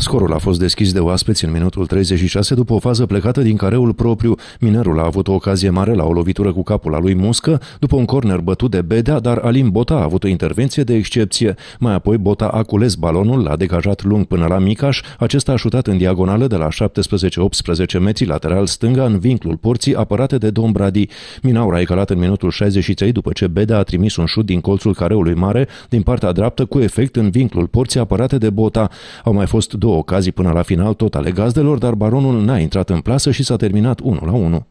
Scorul a fost deschis de oaspeți în minutul 36 după o fază plecată din careul propriu. Minerul a avut o ocazie mare la o lovitură cu capul a lui Muscă, după un corner bătut de Bedea, dar Alin Bota a avut o intervenție de excepție. Mai apoi Bota a cules balonul, l-a degajat lung până la Micaș, acesta a șutat în diagonală de la 17-18 metri lateral stânga în vinclul porții apărate de Dombradi. Minaur a ecalat în minutul 63 după ce Bedea a trimis un șut din colțul careului mare din partea dreaptă cu efect în vinclul porții apărate de Bota. Au mai fost două două ocazii până la final tot ale gazdelor, dar baronul n-a intrat în plasă și s-a terminat 1 la 1.